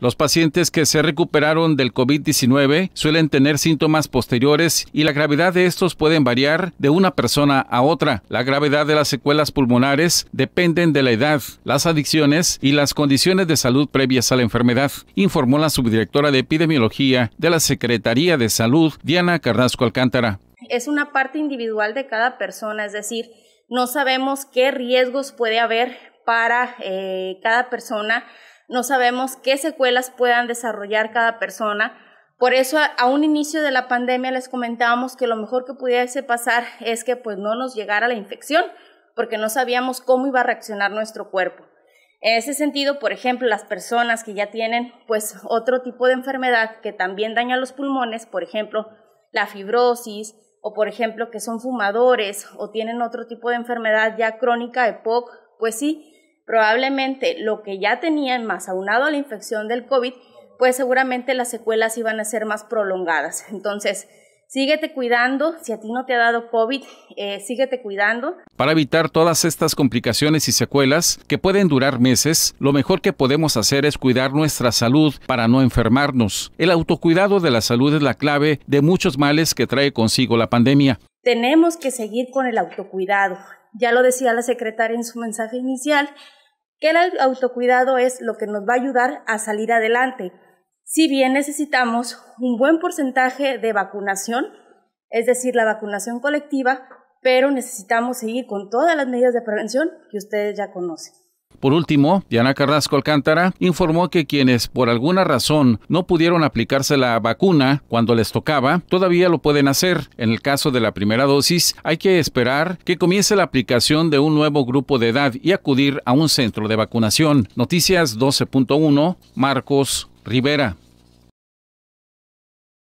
Los pacientes que se recuperaron del COVID-19 suelen tener síntomas posteriores y la gravedad de estos pueden variar de una persona a otra. La gravedad de las secuelas pulmonares dependen de la edad, las adicciones y las condiciones de salud previas a la enfermedad, informó la subdirectora de epidemiología de la Secretaría de Salud, Diana Carrasco Alcántara. Es una parte individual de cada persona, es decir, no sabemos qué riesgos puede haber para eh, cada persona no sabemos qué secuelas puedan desarrollar cada persona. Por eso a, un inicio de la pandemia les comentábamos que lo mejor que pudiese pasar es que pues no nos llegara la infección, porque no sabíamos cómo iba a reaccionar nuestro cuerpo. En ese sentido, por ejemplo, las personas que ya tienen pues otro tipo de enfermedad que también daña los pulmones, por ejemplo, la fibrosis o por ejemplo que son fumadores o tienen otro tipo de enfermedad ya crónica, EPOC, pues sí, probablemente lo que ya tenían más aunado a la infección del COVID, pues seguramente las secuelas iban a ser más prolongadas. Entonces, síguete cuidando, si a ti no te ha dado COVID, eh, síguete cuidando. Para evitar todas estas complicaciones y secuelas que pueden durar meses, lo mejor que podemos hacer es cuidar nuestra salud para no enfermarnos. El autocuidado de la salud es la clave de muchos males que trae consigo la pandemia. Tenemos que seguir con el autocuidado. Ya lo decía la secretaria en su mensaje inicial, que el autocuidado es lo que nos va a ayudar a salir adelante. Si bien necesitamos un buen porcentaje de vacunación, es decir, la vacunación colectiva, pero necesitamos seguir con todas las medidas de prevención que ustedes ya conocen. Por último, Diana Carrasco Alcántara informó que quienes por alguna razón no pudieron aplicarse la vacuna cuando les tocaba, todavía lo pueden hacer. En el caso de la primera dosis, hay que esperar que comience la aplicación de un nuevo grupo de edad y acudir a un centro de vacunación. Noticias 12.1, Marcos Rivera.